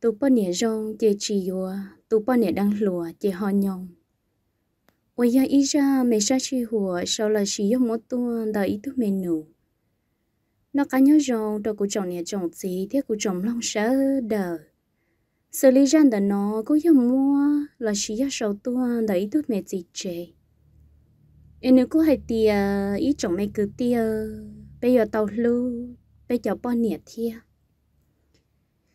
tu bò nè rong chè chì yùa tu bò nè đang lùa chè hò nhong ôi ya ý ra mẹ sa chi hùa sau là chỉ yếm một tuần đã ý tu mẹ nụ nó cá nhau rong cho cụ chồng nè chồng gì thế cụ chồng long sợ đờ xử lý ra đờ nó cũng yếm mua là chỉ yếm sau tuần đã ý tu mẹ gì chè em nếu cô hay tia ý chồng mẹ cứ tia bây giờ tàu lưu bây giờ bò nè thiệt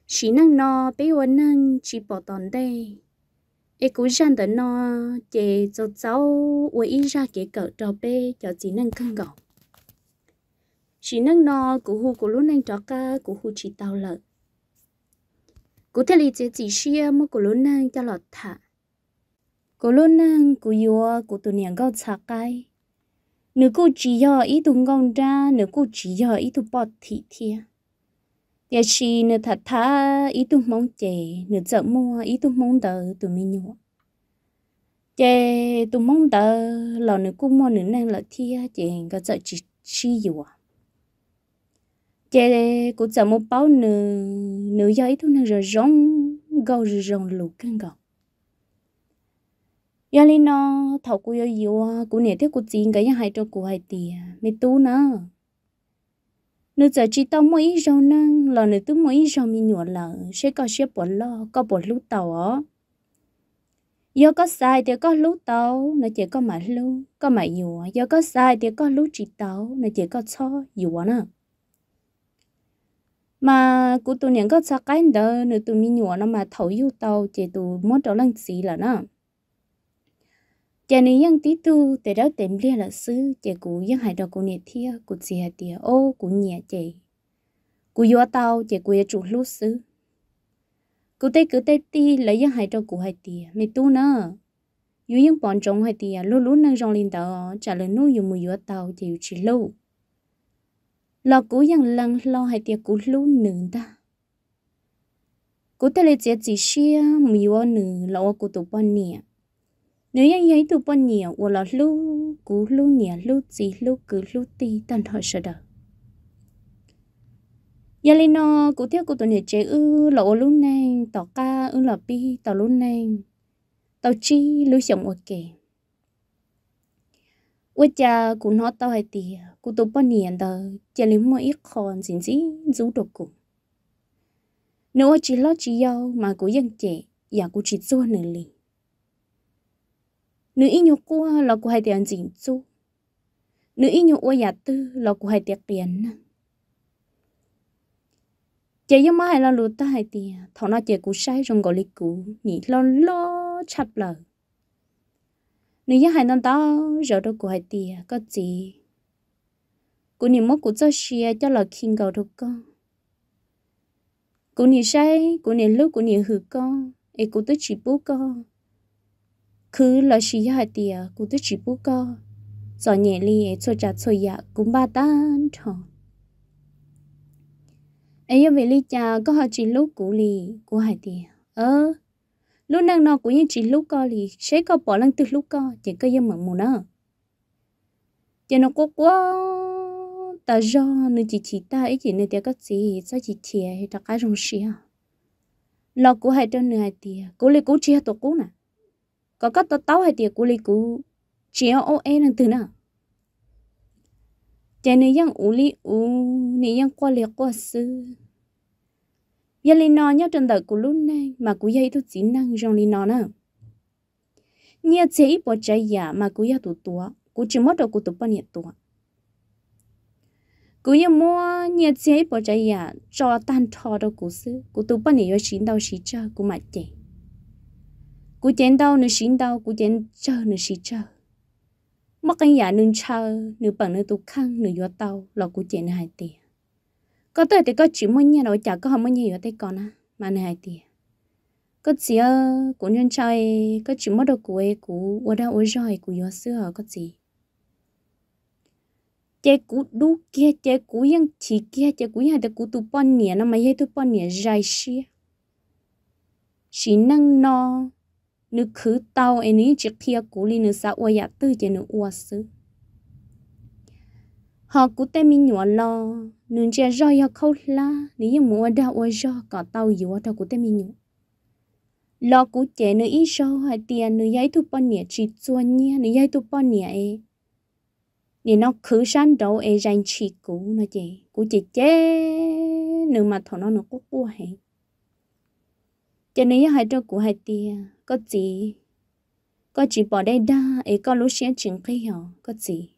chỉ năng nó bé ôn năng chỉ bỏ tòn đây e cũng chẳng đó nó chè cho cháu với ý ra cái cỡ trò bé cho chỉ năng cân gọn chỉ năng nó cú hù cú luôn năng trò ca cú hù chỉ tao lợn cú thế là chế chỉ xia mà cú luôn năng cho lọt thả cú luôn năng cú yua cú tụ niệm gạo chả cái nếu cô chỉ giờ ít tụ ngon ra nếu cô chỉ giờ ít tụ bọt thị thiệt ya chi nè thật tha ý tu mong chè nè sợ mua ý tu mong tờ tụi mình nhọ chè tụi mong tờ lò nè cũng mua nè năng lợ thia chè có sợ chỉ chi gì à chè cũng sợ một bao nè nè do ý tu năng rồi rong gâu rồi rong lù căng gâu ya lên nó thầu cô yêu yêu à cô nè thế cô chín cái ya hai cho cô hai tiền mẹ tu nữa nếu giờ chỉ tao mỗi rau năng là nếu tôi mỗi rau mi nhụa là sẽ có sẽ bỏ lo có bỏ lú tàu ó do có sai thì có lú tàu nó chỉ có mà lú có mà nhụa do có sai thì có lú chỉ tàu nó chỉ có cho nhụa nè mà cụ tụi những có sao cái đó nếu tụi mi nhụa nó mà thấu yêu tàu chỉ tụi mất đó lần gì là nè chả này vẫn tí tu để đó tìm liên là sư chả cú vẫn hay đó cú nhiệt thia cú gì hạt tiề ô cú nhẹ chả cú yo tao chả cú chủ lúc sư cú tê cú tê ti lấy vẫn hay đó cú hải tiề mày tu nữa dù vẫn bọn trống hải tiề lú lú năng trong linh tao chả lên nu yu mù do tao chả yu chỉ lâu lo cú vẫn lăng lo hải tiề cú lú nương ta cú tê lấy chả chỉ xia mù yo nương lo cú tụ bọn nhiệt nếu anh ấy tụ bọn nhiều hoặc là lu cú lu nhiều lu chỉ, lu cứ lu ti tần thôi sợ đỡ giờ lên nó cụ theo cụ tụi nhiệt chế ư lộ lu này tỏ ca ư là pi tỏ lu này tỏ chi lu sống ok ủa cha cụ nó tao hay tì cụ tụi bọn nhiều đó chỉ lấy mỗi ít con gì gì rú đồ cụ nếu chỉ lo chỉ yêu mà cụ dân trẻ giờ dạ cụ chỉ do nửa nữ ý nhu cua là của hai tiền chỉnh chu nữ ý nhu ua giả tư là của hai tiền tiền chị yêu mai hay là lúa ta hai tiền thằng nó chị cú sai trong gọi lịch cú nhỉ lo lo chập lờ nữ yêu hai năm tao giờ đâu của hai tiền có gì cú nhỉ mất cú cho xe cho là kinh cầu đâu con cú nhỉ sai cú nhỉ lúc cú nhỉ hử con ấy cú tới chỉ bố con cứ là xí hạt tiệt cũng tôi chỉ bút co giờ nhẹ li cho chặt cho ya dạ, cũng ba tan thọ ấy về li cha có họ chỉ lúc cũ li của hạt tiệt ơ lúc đang nó cũng như chỉ lúc co li sẽ có bỏ lăng từ lúc co chỉ có dân mặn mù nữa chỉ nó có quá ta do nên chỉ chỉ ta ấy chỉ nên tiệt cái gì sao chỉ chỉ hay ta cái rong xí à lo của hai đứa này tiệt cố li cố chia tổ cố nè có có tao tao hay tiệc của lì cũ chỉ ở ô em nằng từ nào chả nên yang u li u nên yang qua liệt qua sư giờ lì nó nhớ trên đời của lúc này mà cú dây tôi chỉ năng trong lì nó nè nhớ chế ít bỏ chạy giả mà cú dây tụt tua cú chỉ mất đầu cú tụt bao nhiêu tua cú nhớ mua nhớ chế ít bỏ chạy giả cho tan thọ đầu cú sư cú tụt bao nhiêu chín đầu chín cha cú mà chạy cú chén đau nửa xin đau cú chén chờ nửa xí chờ mắc anh giả nửa chờ nửa bằng nửa tu khang nửa gió tàu là cú chén hai tiền có tới thì có chỉ muốn nhà đâu chả có không muốn nhà ở đây còn à mà này hai tiền có gì ơ cú nhân chơi có chỉ mất đâu cú ấy cú ở đâu ở rồi cú gió xưa có gì chế cú đu kia chế cú yên chỉ kia chế cú yên thì cú tu pon nhẹ nó mà yên tu pon nhẹ dài xia chỉ năng no nữ khứ tàu ấy ní chỉ kia cú li nữ sa ua ya tư chỉ nữ ua sư họ cú tay mình nhỏ lo nữ chỉ do ya khâu la nữ yêu mua đa ua do có tàu yếu đâu cú tay mình nhọ lo cú chế nữ ít do hay tiền nữ giấy tu bọn nhẹ chỉ chua nhia nữ giấy tu bọn nhẹ ấy nên nó khứ sẵn đầu ấy dành chỉ cú nó chị cú chị chế nữ mà thằng nó nó cố cua hay cho nên hai trâu cú hai tia có gì có chỉ bỏ đây đa ấy có lúc sẽ chừng khi họ có gì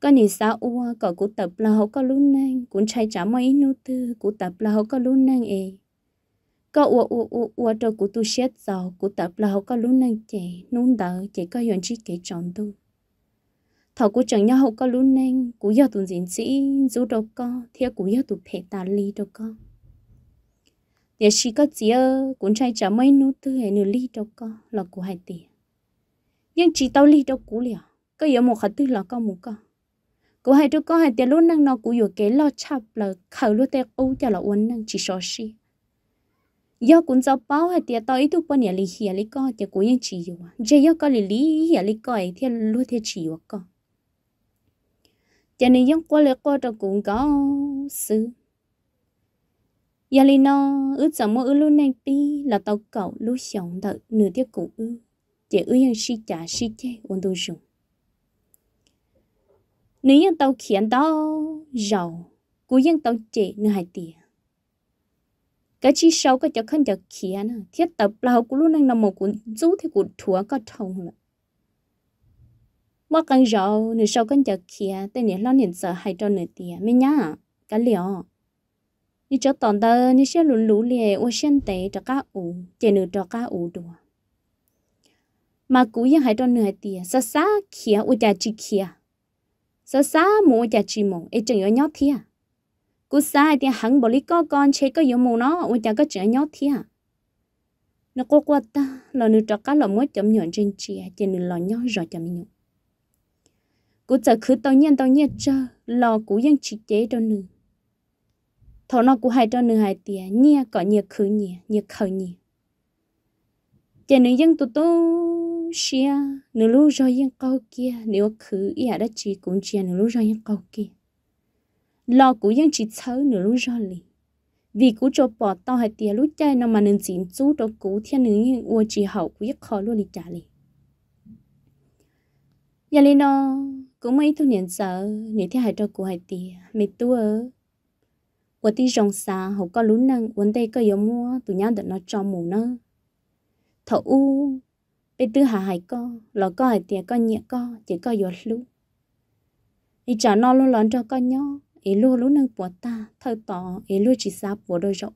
có nhìn sao ua có cụ tập là họ có lúc nang cũng chạy trả mấy nô tư cụ tập là họ có lúc nang ấy có ua ua ua ua cho cụ tu xét giàu cụ tập là họ có lúc nang chạy nôn đỡ chạy có yon chi kể chọn tu thọ cụ chẳng nhau họ có lúc nang cụ giờ tu diễn sĩ dù đâu có thì cụ giờ tu phải ta ly đâu có để chỉ có chị ơi cũng trai trả mấy nút tư hệ nửa ly đâu có là của hai tỷ nhưng chỉ tao ly đâu cũ liền có yếu một khát tư là có một con của hai đứa có hai tỷ luôn năng nó của yếu kế lo chập là khẩu luôn tay ô cho là uốn năng chỉ so si do cũng giáo báo hai tỷ tao ít tu bao nhiêu lý hiểu lý có thì của những chỉ yếu giờ à. do có lý lý hiểu lý có ấy thì luôn thế chỉ yếu à con cho nên giống qua lại qua trong cũng có sự Yà lì nó ư sợ mô ư lưu nàng tí là tàu cậu lưu sống đợi nửa tiết cụ ư. Chỉ ư yên si trả si chê ôn đô rùng. Nữ yên tàu khiến tàu giàu, cú yên tàu chê nửa hai tìa. Cái chi sâu có cho khăn cho khiến, thiết tập là hậu cú lưu nàng nằm một cuốn rú thì cuốn thua có thông lợi mà càng rậu nửa sau cân chợ kia tên nhớ lo nền sợ hay cho nửa tiền mới nhá cả liệu như cho tòn ta như sẽ lún lú lìa ô sen tế cho cá ủ chè nửa cho cá ủ đùa mà cú yên hãy cho nửa tiền sa sa kia ô cha chi kia sa sa mù ô cha chi mù ấy chừng ở nhót thia cú sa thì hắn bỏ lý có con chê có yếu mù nó ô cha có chừng ở nhót thia nó cố quát ta lò nửa cho cá lò mỗi chấm nhọn trên chia chè nửa lò nhót rồi chấm nhọn cú giờ cứ tao nhiên tao nhiên chơi lò cú yên chỉ chế cho nửa thọ nó cũng hay cho nửa hai tía nhia có nhiệt khử nhia nhiệt khử nhia giờ nữ dân tụt tu xia nữ lu rồi dân câu kia nếu khử ý đã chỉ cũng chia nữ lu rồi dân câu kia lo cũng dân chỉ xấu nữ lu rồi liền vì cú cho bỏ tao hai tiền lúc chơi nó mà nên chín chú đó cú thiên nữ như ua chỉ hậu cú giấc khó luôn đi trả lì giờ lên nó cũng mấy thu niên sợ nếu thế hai cho cú hai tiền mẹ tu ở của tí rong xa hậu có lú năng vấn đề có yếu mua tụi nhau được nó cho mù nơ thọ u bê tư hà hải co lò co hải tiề co nhẹ co chỉ co yếu lú ý trả nó luôn lón cho con nhó ý lú lú năng của ta thơ tỏ ý lú chỉ xa của đôi rõ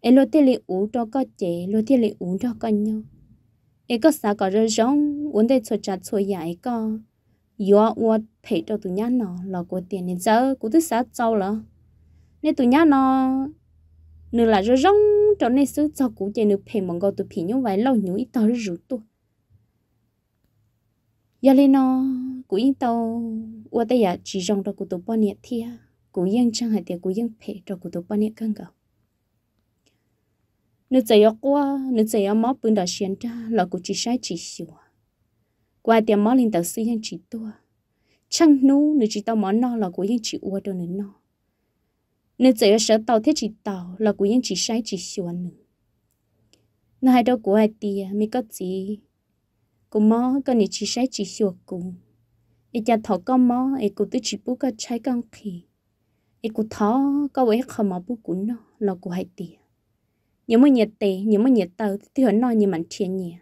ý lú tiề lì ú cho co chế lú tiề lì ú cho con nhó ý có xa có rơi rong vấn đề sụt chặt sụt dài co yếu uất phải cho tụi nhau nó lò của tiền nên giờ cũng thứ xa trâu lắm nên tụi nhá nó nửa là rồi rong cho nên sự cho cũ chơi nửa phèn mong gò tụi phèn nhau vậy lâu nhũ ít tao rủ tụi giờ lên nó cũ ít tao qua đây à chỉ rong cho cụ tụi bao nhiêu thia cũ yên chẳng hay thì cũ yên phèn cho cụ tụi bao nhiêu căng cầu nửa trẻ yêu qua nữ trẻ máu bưng đỏ xiên ra là cụ chỉ sai chỉ sửa qua tiền máu lên tao sư yên chỉ tua chẳng nu nửa chỉ tao máu no là cụ yên chỉ uo đâu nửa no nên chỉ sợ tàu thiết chỉ tàu là của những chỉ sai chỉ xuân nữa nó hai đâu của ai tia mi có gì cô mó có những chỉ sai chỉ xuân cùng ít cha thọ con mó ít cô tự chỉ bút có trái con khỉ ít cô thọ có vẻ không mà bút của nó là của hai tia nhưng mà nhiệt tệ nhưng mà nhiệt tàu thì hắn nói như mảnh chuyện nhỉ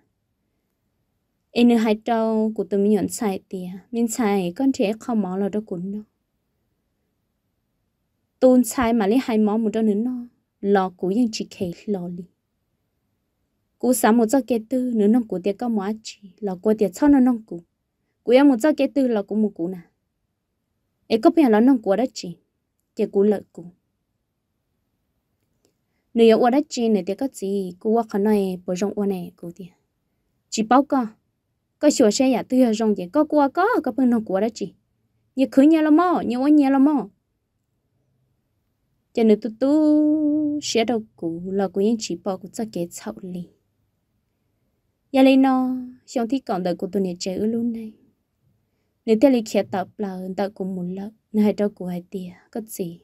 ít nữa hai trâu của tôi mình nhận sai tia mình sai con trẻ không mó là đâu cũng nó tôn sai mà lấy hai mó một đôi nữa nó lò cú yên chỉ kể lò li cú sáng một giờ kế tư nữa nông cú tiệt có mó chỉ lò cú tiệt cho nó nông cú cú em một giờ kế tư lò cú một cú nè ấy có phải là nông cú đó chỉ tiệt cú lợi cú nếu yêu đã chỉ này tiệt có gì cú qua khả này bổ rộng qua này cú tiệt chỉ báo cơ có sửa xe nhà tôi ở rồng gì có qua có có phân nông cú đã chỉ như khứ nhà là mò như ôi nhà là mò cho nên tôi tu sẽ đầu cũ là của những chỉ bảo của tất cả sau lì giờ lấy nó xong thì còn đợi của tôi nhớ chơi luôn này nếu thế thì khi tập là ta cũng muốn lỡ nên hai đầu của hai tia có gì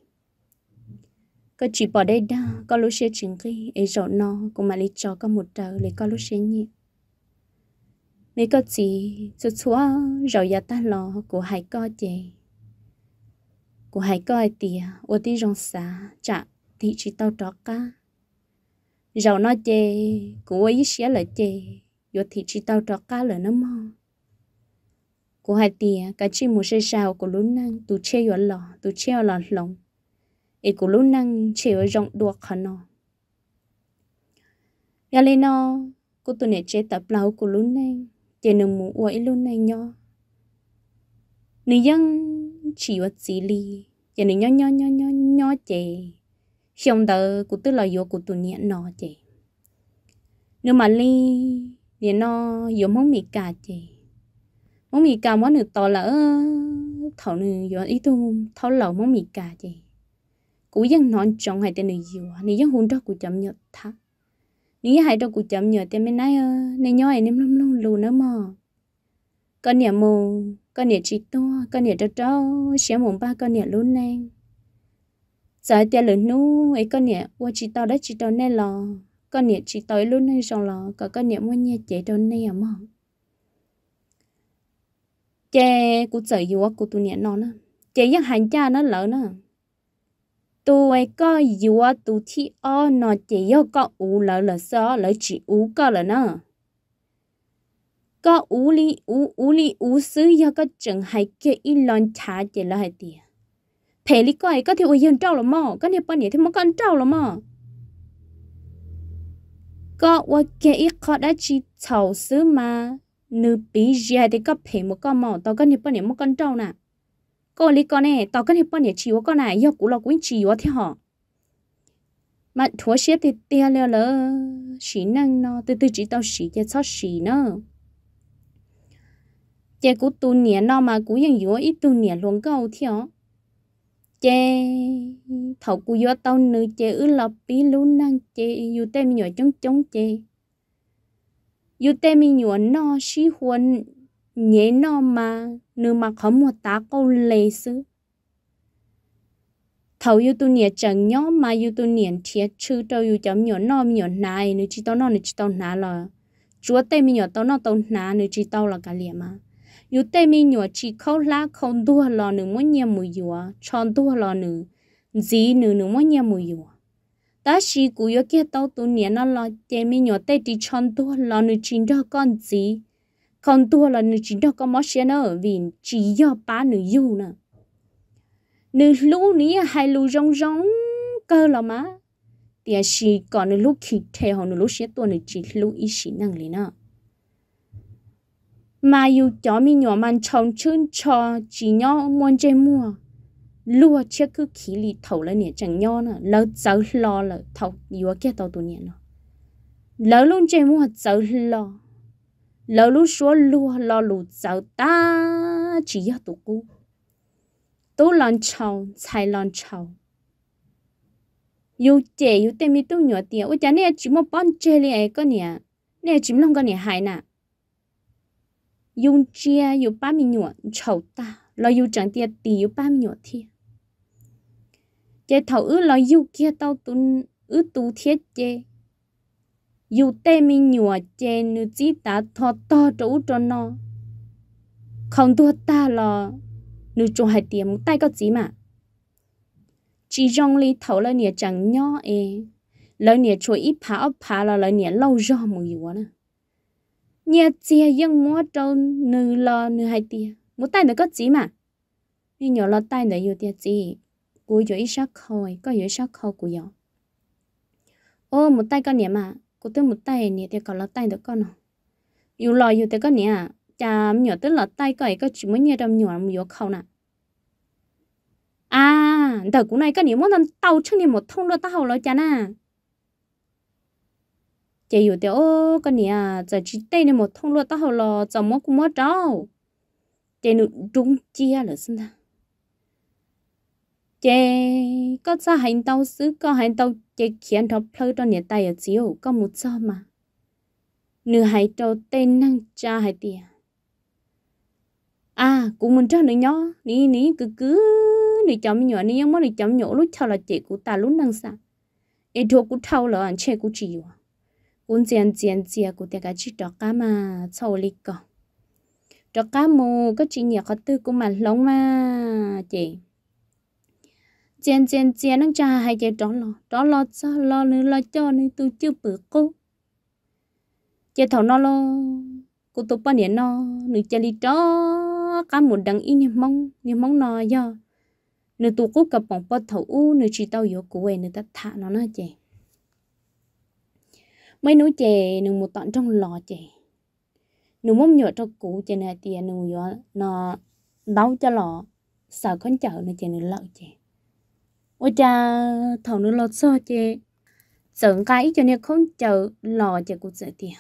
có chỉ bảo đây đó có lúc sẽ chứng khi ấy rồi nó cũng mà lấy cho có một tờ, lấy có lúc sẽ nhịp nếu có gì chút xóa rồi giờ ta lo của hai con chị của hai coi tì ô tí rong xá chả thị chỉ tao đó cả giàu nói chê của ấy xé là chê yo thị chỉ tao đó cả là nó mò của hai tì cả chỉ một xe sao của lún năng tụ chê yo lò tụ chê yo lò lòng ấy của lún năng chê yo rong đuôi khả nó ya lên nó cô tụi này chế tập lâu của lún năng chê nương mù uổi lún năng nhau nữ dân chỉ và chỉ li giờ này nhó nhó nhó nhó nhó chè xong tờ của tức là vô của tụi nhẹ nọ chè nếu mà li thì nó vô món mì cà chè món mì cà món được to là thảo nữ vô ý tu thảo lẩu món mì cà chè cụ dân nón trong hai tên nữ vô à? nữ dân hôn đó cụ chậm nhật thắt nếu hai đó cụ chậm nhật thì mình nói nên nhó em lông lông lù nữa mà con nhà mồ con nhẹ chỉ to con nhẹ trâu trâu xé mồm ba con nhẹ luôn nè giờ tiền lớn nu ấy con nhẹ qua chỉ to đấy chỉ to nè lò con nhẹ chỉ to luôn nè rồi lò có con nhẹ muốn nhẹ chế đâu nè à mong chè cụ sợ yếu cụ tu nhẹ nó nè chè yang hành cha nó lỡ nè tôi ấy có yếu tôi thi o nó chè yếu có u lỡ lỡ sợ lỡ chỉ u có lỡ nè có ú lý ú ú lý ú xứ do có chừng hay kia ít lon chả chỉ là hay tiền thế lý coi có thể ôi dân trâu là mò có thể bao nhiêu thì mà con trâu là mò có ua kia ít khó đã chỉ thầu xứ mà nữ bí gia thì có thể một con mò tao có thể bận nhiêu một con trâu nè cô lý con này tao có thể bận nhiêu chỉ có con này do cũ là cũng chỉ có thế họ mà thua xếp thì tia lơ lơ xí năng nó từ từ chỉ tao xí cho sao xí nữa chế cú tu nia nó mà cú ยัง yếu ít tu nia luôn câu theo chế thầu cú yếu tao nữ chế ư lập bí lú năng chế yếu tê mi nhỏ chống chống chế yếu tê mi nhỏ nó xí huân nhé nó mà nữ mà không một tá câu lệ sư thầu yếu tu nia chẳng nhó mà yếu tu nia thiệt chư đâu yếu chấm nhỏ nó mi nhỏ này nữ chỉ tao nó nữ chỉ tao nà lò, chúa tê mi nhỏ tao nó tao nà nữ chỉ tao là cả liền mà yếu tê mi nhỏ chỉ khâu lá không đua lò nữ mỗi nhà mùi yếu chọn đua lò nữ gì nữ nữ mỗi nhà mùi yếu ta chỉ cú yếu kia tao tu nhẹ nó lo tê mi nhỏ tê đi chọn đua lò nữ chính đó con gì không đua lò nữ chính đó con mất xe nó ở vì chỉ do ba nữ yêu nè nữ lũ ní hai lũ rong rong cơ lo má thì chỉ còn nữ lũ khi thề họ nữ lũ xe tuần nữ chỉ lũ ý sĩ năng lý nào mà yêu cho mi nhỏ man chồng chun cho chỉ nhỏ muốn chơi mua lúa chưa cứ khí lì thầu là nè chẳng nhỏ nữa, lỡ cháu lo lỡ thầu yêu kia tàu tụ nè nó lỡ luôn chơi mua cháu lo lỡ luôn số lúa lo lù cháu ta chỉ yêu tụ cú tú lon trầu xài lon trầu yêu trẻ yêu tem mi tu nhỏ tiền ôi chả nè chỉ một bọn chơi liền cái nè nè chỉ mong cái nè hai nè 用 chia yêu ba mươi nhựa chậu ta lo yêu chẳng tiền tỷ yêu ba mươi nhựa thiệt chế thầu ư lo yêu kia tao tu ư tu thiết chế yêu tê mi nhựa chế nữ chỉ ta thọ to chỗ cho nó không thua ta lo nữ chỗ hai tiệm tay có gì mà chỉ rong li thầu là nè chẳng nhỏ e lỡ nè chuối ít phá ấp phá là lỡ lâu do mùi quá nhà chị dân mua trâu nư lo nư hai tia một tay nữa có gì mà nhưng nhỏ lo tay nữa yêu tia gì cúi ít sắc khôi có dưới sắc khôi của nhỏ ô một tay con nhỉ mà cô tôi một tay nhỉ thì còn lo tay được con nào yêu lo yêu tới con nhỉ cha nhỏ tới lo tay cái có chỉ mới nhớ trong nhỏ một yếu khâu nè à đợt cũng này con nhỉ muốn ăn tàu chứ nhỉ một thông lo tàu lo cha nè chỉ hiểu tiểu con nhà giờ chỉ tay này một thông lo tao hầu lo giờ mất cũng mất trâu, chị nữ trung chia là xin ta chị có ra hành tàu xứ có hành tàu chị khiến thọ phơi cho nhà tay ở chiều có một sao mà nửa hai trâu tên năng cha hai tiền à cũng muốn cho nữa nhó ní ní cứ cứ đi chấm nhỏ ní em muốn đi chấm nhỏ lúc sau là chị của ta lúc năng sạc ít thua của thâu là anh chê của chị rồi cũng chèn chèn chè của tiệc cái chỉ trọ cá mà sầu lì cỏ trọ cá mù có chỉ nhiều khó tư cũng mà lóng mà chị chèn chèn chè nó cha hay chè trọ lo trọ lo cho lo nữa lo cho nữa tôi chưa bự cô chè thầu nó lo cô tôi bao nhiêu nó nữ chè lì trọ cá mù đằng in nhầm mong nhầm mong nó do nữ tôi cố cặp bóng bắt thầu u nữ chỉ tao yếu của quê nữ ta thả nó nó chị mấy nụ chè nụ một tận trong lò chè nụ mông nhựa trong củ chè này thì nụ nhựa nó đau cho lò sợ con chở nó chè nụ lợn chè ôi cha thầu nụ lọt sơ chè sợ cái cho nên không chở lò chè cũng sợ tiền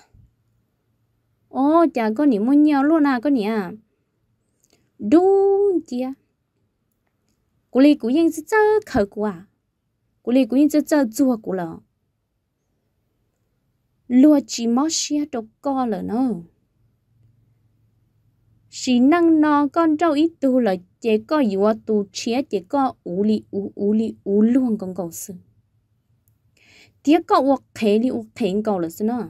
ô chả có nỉ mua nhiều luôn à có nỉ à đúng chị à cô lì cô yên chơi chơi khờ cô à cô lì cô yên sẽ chơi chua cô lợ lúa chỉ mó xia đồ co lỡ nó chỉ năng nó con trâu ít tu là chế có gì qua tu chia chế có ú li ú ú li ú luôn con cầu sư tiếc có uộc thế li uộc thế cầu là sư nó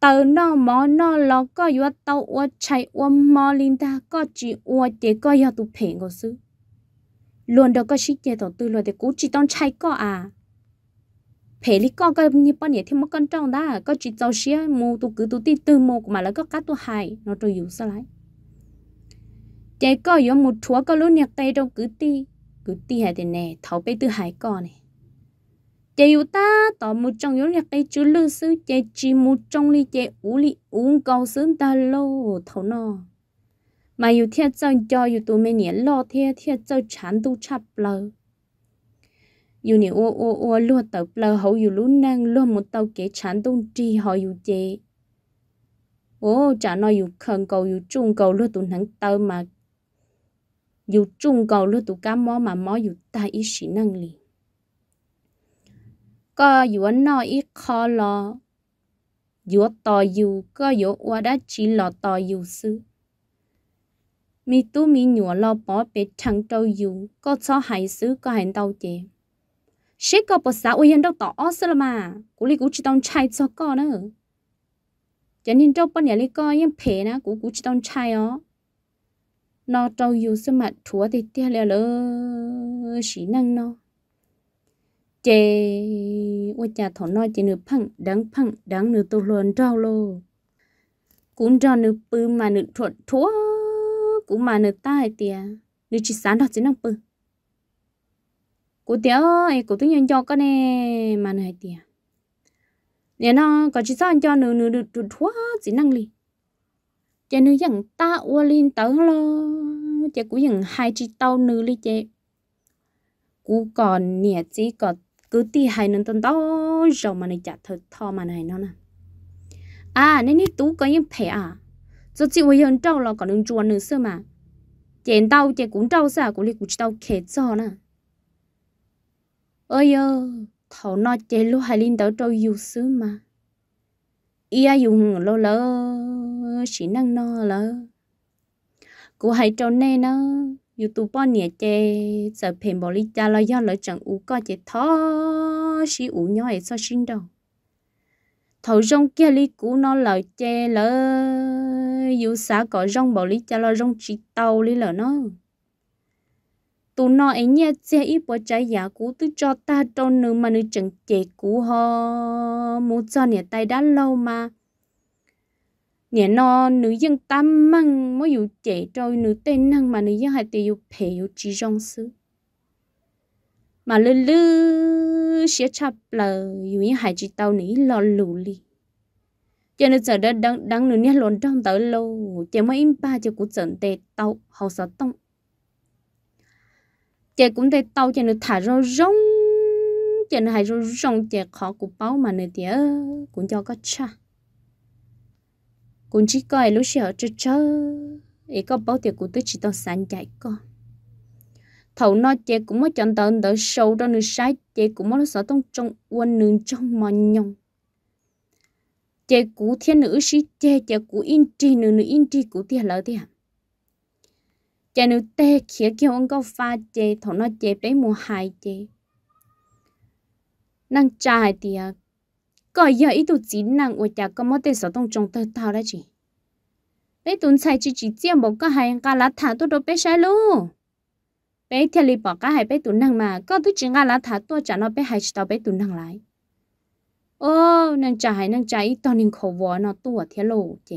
tờ nó mò nó lò, có gì qua tàu qua chạy qua mò linh ta có chỉ qua chế có gì tu phèn cầu sư luôn đó có chỉ chế tổ tư rồi để cú chỉ tông chạy có à phải lý con cái như bao nhiêu thì mất con trong đó có chỉ tao xía mù tu cứ tu ti từ mù mà lại có cá tu hài nó trôi yếu sao lại chạy có yếu một chúa có luôn nhặt tay trong cứ ti cứ ti hay thì nè thấu bây tư hải con này chạy yếu ta tỏ một trong yếu nhặt cây chú lư sư chạy chỉ một trong ly chạy ú ly uống cầu sướng ta lô thấu nó mà yếu thiệt cho cho yếu tu mấy nhẹ lo thiệt thiệt cho chán tu chập lời dù nè ô ô ô luôn tàu lơ hậu dù lú năng luôn một tàu kế chán tung tri họ dù chê ô chả nói dù khẩn cầu dù trung cầu luôn tụ nắng tàu mà dù trung cầu luôn tụ cá mò mà mò dù ta ý sĩ năng lì có dù anh nói ít khó lo dù tò dù có dù ô đã chỉ lo tò dù sư mi tu mi nhủa lo bỏ bê chẳng trâu dù có cho hại xứ có hành tàu chê sẽ có bộ xã ôi hiện đâu tỏ ớt là mà cú li cú chỉ tông chạy cho co nữa cho nên trong bọn nhà li co, yên phê na, cú cú chỉ tông chạy ó nó trâu dù sơ mà thua thì tiếc lẹ lơ xí năng nó Chế, ôi cha thọ nói chê nửa phăng đắng phăng đắng nửa tô luôn trâu lô cũng cho nửa bư mà nửa thuận thua cũng mà nửa tai tia nửa chỉ sáng đó chỉ năng bư cụ tiếu ấy cụ tôi nhận cho cái này mà này tiệt nè nó có chỉ sao cho nửa nửa được được thua chỉ năng li chè nửa dạng ta ua lên tớ lo chè cũng dạng hai chỉ tao nửa li chè cụ còn nè chỉ còn cứ ti hai nửa tuần đó rồi mà này chả thật thò mà này nó nè à nên đi tú có những thẻ à cho chị ui hơn trâu lo còn đừng chuồn nửa sơ mà chèn tao chè cũng à, tao sao cũng li cũng chỉ tao khét cho nè ơi ơ thảo nó chế lúc hai linh tớ trâu dù xứ mà ia dùng lô lơ chỉ năng nó lơ cô hai trâu nè nó tu bọn nhẹ chê sợ phèn bỏ lý cha lo do lỡ chẳng ú có chế thó xí ú nhỏ ấy so sinh đâu thầu rong kia lý cú nó lỡ chê lỡ dù xá có rong bỏ lý cha lo rong chỉ tàu lý lỡ nó tụ nó ấy nhé chế ý bỏ trái giá cũ tự cho ta trong nữ mà nữ chẳng chế cũ ho muốn cho nè tay đã lâu mà nè nó nữ dân tâm măng mới dụ chế trôi nữ tên năng mà nữ dân hai tiêu dụ phê dụ chỉ rong sư mà lư lư sẽ chập lờ dụ như hai chỉ tao nữ lo lù li cho nên giờ đã đang đang nữ nhé lộn trong tờ lâu chỉ mới im ba cho cú trận tê tàu hậu sợ tông chị cũng thấy tàu chị nó thả ra rong chị nó hay ra rong chị khó cũng báo mà nữa thì cũng cho có cha cũng chỉ coi lúc xưa chơi chơi ý có báo tiền cũng tới chỉ tao sáng chạy con thầu nó chè cũng mới chọn tận đỡ sâu đó nữa sai chè cũng mới sợ tông trong quân nương trong mà nhông chè cũng thiên nữ sĩ chè chè cũng in tri nữ nữ in tri cũng tiền lỡ tiền จนุเตะเขียเกี่ยวองก็ฟาเจถอนเจไปมัวหายเจนั่งจ่ายเตียก็อย่าอีตุจีนนั่งอวดจากก็ไม่ได้สต้องจงเตะเท่าได้จีไปตุนใช้จีจีเจียมบอกก็หายกาลัทธาตัวโดไปใช้ลูกไปเทลีบอกก็หายไปตุนนั่งมา ก็ตุจีกาลัทธาตัวจานอไปหายชิตเอาไปตุนนั่งไรโอ้นั่งใจนั่งใจ ตอนนี้เขาวอนอตัวเทโลเจ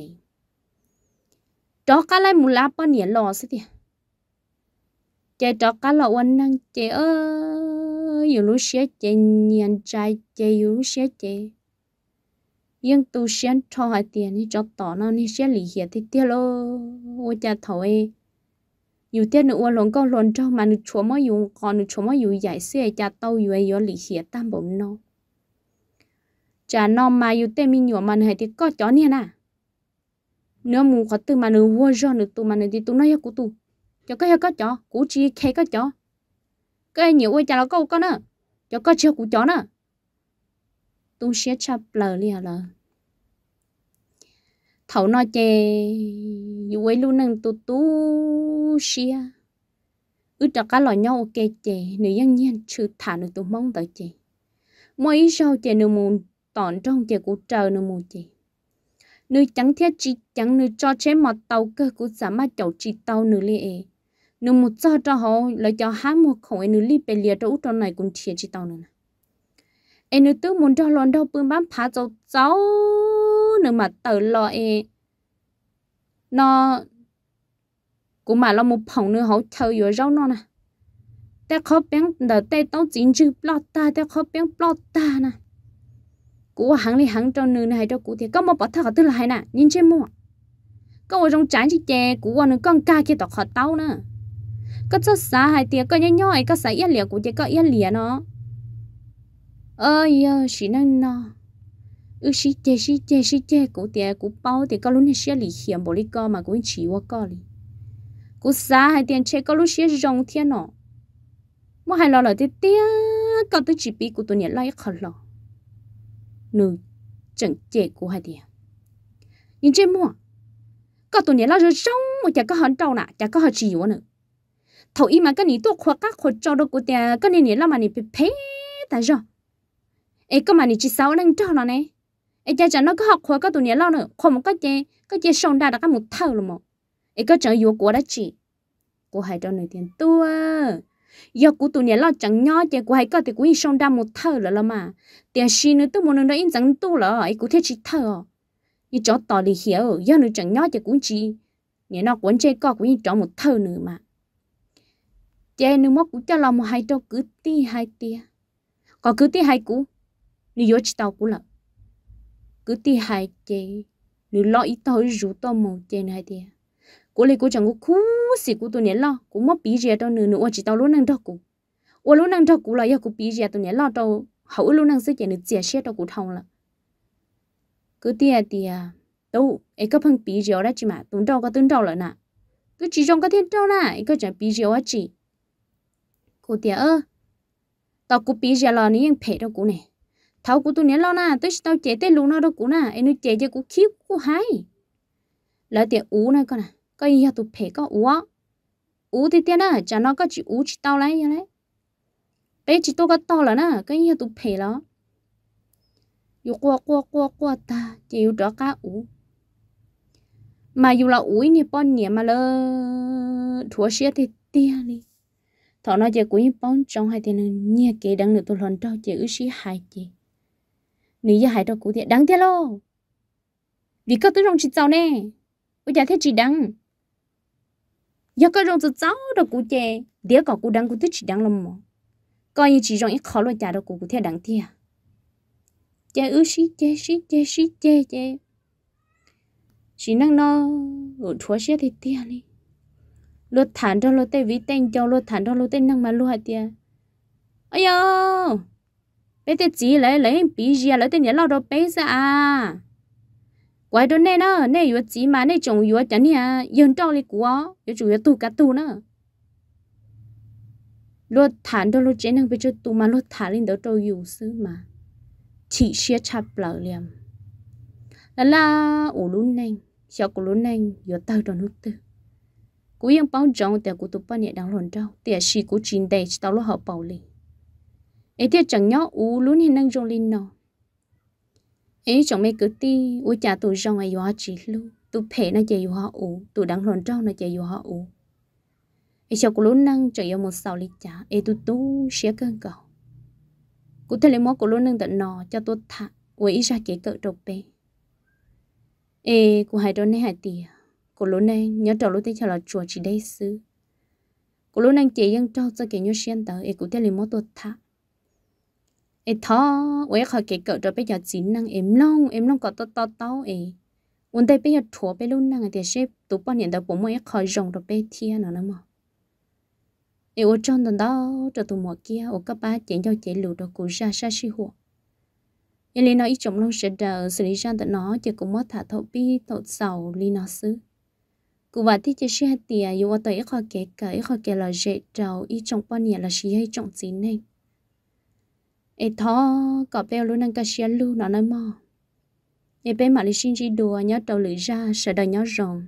ดอกก็ไล่มูลาปอนเหนียรอสิเดีย chế đó cá lẩu ăn năng chế ơ dù lúc xế chế nhận trai chế dù lúc xế chế nhưng tu xén cho hai tiền thì cho tỏ nó thì xé lì hiệt thì tiếc lô ô cha thôi dù tiếc nữa lồng con lồng cho mà nữ chua mới dùng con, nữ chua mới dùng giải xe cha tao dù ấy lì hiệt tam bổn nó cha nó mà dù tên mình nhổ mà này thì có chó nè nè nếu mù có từ mà nữ vua cho nữ tu mà nữ thì tu nói ya cụ tu cho cái có chó cú chi khe có chó cái nhiều ôi chả nó câu con nữa cho có chưa cú chó nữa tu sẽ chập lờ liền lờ thấu nó chè dù ấy luôn nâng tu tu xia ư cho cá lò nhau ok chè nữ nhân nhiên chữ thả nữ tu mong tới chè mỗi sau chè nữ mù tòn trong chè của trời nữ mù chè nữ chẳng thiết chi chẳng nữ cho chế mọt tàu cơ của giả ma chậu chi tàu nữ lê nếu một cho cho họ lấy cho hai một khẩu anh nữ li bề liệt cho út này cũng chia chỉ tao nữa anh nữ tư muốn cho lon đâu bưng bán phá cho cháu nữa mà tự lo em nó cũng mà lo một phòng nữa họ chơi vừa rau nó à. nè ta khó bén đờ tay tao chính chứ plot ta ta khó bén plot ta nè cú hàng đi hàng trong nương này cho cú thì có một bỏ thằng tư là hay nè nhìn trên mua có một trong trán chỉ chè cú qua con ca kia tao tao nữa ก็จะสาหายเตียก็ย่อยๆก็ใส่เอียเหลียกูเจก็เอียเหลียเนาะเอ้ยสินั่นเนาะอือสิเจสิเจสิเจกูเตียกูเป้าเตียก็ลุ้นให้เสียหลีเขียนบริกรมากูฉีว่าก็ลีกูสาหายเตียเชก็ลุ้นเสียจงเทียนเนาะมื่อหายเราเลยเตี้ยก็ตัวจีบีกูตัวเนี้ยไล่เขาหรอหนึ่งจังเจกูหายเตียยิ่งเจมั่วก็ตัวเนี้ยเราจะจ้องมันจะก็หันเจ้าหน่ะจะก็หันจีวะหนึ่ง thầu y mà cái này tôi khoa các khoa cho đâu của tiền cái này là mà này bị phê tại sao ấy cái mà này chỉ sáu đang cho nó này ấy cha cha nó có học khoa cái tuổi này lo nó khoa một cái chế cái chế sông đa đã có một thầu rồi mà ấy cái chợ yếu của đó chỉ của hai cho này tiền tua giờ của tuổi này lo chẳng nhỏ chế của hai cái thì của in sông đa một thầu rồi là mà tiền xin nữa tôi muốn nó in chẳng tu rồi, ấy của thiết chỉ thầu như chó tỏ đi hiểu giờ nó chẳng nhỏ chế cũng chỉ nhớ nó cuốn chế co cũng như chó một thầu nữa mà chế nếu mất cũng cho lòng một hai đâu cứ ti hai tia có cứ ti hai cũ nếu yếu chỉ tao cũ là cứ ti hai chế nếu lo ít thôi rủ tao mồ chế hai tia cô lấy cô chẳng có cú xì cô tôi nhớ lo cô mất bí gì đâu nữa nữa chỉ tao luôn năng đâu cũ ô luôn năng đâu cũ là giờ cô bí gì tôi nhớ lo đâu hậu luôn năng sẽ chế nữa chia sẻ đâu cũ thong là cứ ti hai tia đâu ấy có phăng bí gì đó chỉ mà tuấn đâu có tuấn đâu là nè cứ chỉ trong cái thiên đâu nè ấy có chẳng bí gì đó chỉ cụ tiệt ơ tao cụ bị giờ lo này phê đâu cụ nè, tháo cụ tụi nè lo na tôi tao chế tới luôn nó đâu cụ na em nuôi chế cho cụ khiếp cụ hay lỡ tiệt ú này con à có gì tụi phê có ú á ú thì tiệt na chả nó có chỉ ú chỉ tao lấy lấy bây chỉ tôi có to là na cái gì tụi phê đó yêu qua qua qua qua ta chỉ yêu đó cá ú mà yêu là ú nè bọn nè mà lơ, thua xe thì tiệt đi thọ nói chơi cũng bóng trong hai tiền nhẹ kì đang nửa tôi lần trao chơi ước sĩ hai chị nếu giờ hai trao cũng thiệt đáng thế lo vì có tôi trong chị cháu nè bây giờ thế chị đáng giờ có trong chị cháu đâu cũng chơi đĩa có cũng đáng cũng thích chị đáng lắm mà coi như chị trong ít khó lo trả đâu cũng cũng thiệt đáng thiệt chơi ước sĩ chơi sĩ chơi sĩ chơi chơi chị năng nó ở thua xe thì tiền đi lô thản cho lô tê ví tên cho lô thản cho lô tên năng mà lô hạt tia ơi yo bé tê chỉ lấy lấy hình bí gì lấy tên nhớ lo đâu bé ra à quái đồ nè nó nè yếu chỉ mà nè chồng yếu chẳng nha à. yên trong đi quá yếu chủ yếu tu cá tu nữa lô thản cho lô chén năng bây giờ tu mà lô thản lên đó trâu yếu sư mà chỉ xia chạp lỡ liềm là la ủ lún nành xia cổ lún nành yếu tao cho nước tư cú yên bao trọng tại cú tụp bao nhiêu đào lồn trâu tiệt xì cú chín đầy tao lo hậu bảo lì ấy tiệt chẳng nhó u luôn hiện năng rong linh nọ ấy chẳng mấy cứ ti u cha tụ rong ai hóa chỉ lu tụ phê nó chạy hóa u tụ đằng lồn trâu nó chạy hóa u ấy cho cú luôn năng chạy một sáu lì cha ấy tụ tu xé cơn cầu cú thấy lấy máu cú luôn năng tận nọ cho tôi thả u ra kế cỡ trộp bê ấy cú hai đôi này hai tiệt cô lũ này nhớ trâu lũ tên cho là chùa chỉ đây xứ cô lũ này chỉ dân trâu cho kẻ nhớ xuyên tờ ấy cụ theo lấy mốt tuột thả ấy thọ ấy khỏi kẻ cỡ cho bây giờ chín năng em long em long có to to to ấy ôn tay bây giờ thua bây luôn năng thì xếp tụ bao nhiêu đâu cũng mới khỏi rồng rồi bây thiên nó nó mà ấy ô trong tuần đó cho tụ mỏ kia ô các ba chỉ cho chỉ lũ đó cũng ra xa xí hộ nhưng lý nói ít chồng long sẽ đỡ xử lý ra tận nó chỉ cũng mất thả thọ bi thọ sầu lý nó xứ cụ bà thì chơi xe hạt tìa yêu tôi tới khó kể cả ít khó kể là dễ trầu ít trong bao nhiêu là chỉ hay trong chín này ê thọ có bé luôn đang cả xe lu nó nói mò ê bé mà lấy xin chỉ đùa nhớ trầu lưỡi ra sợ đời nhớ rồng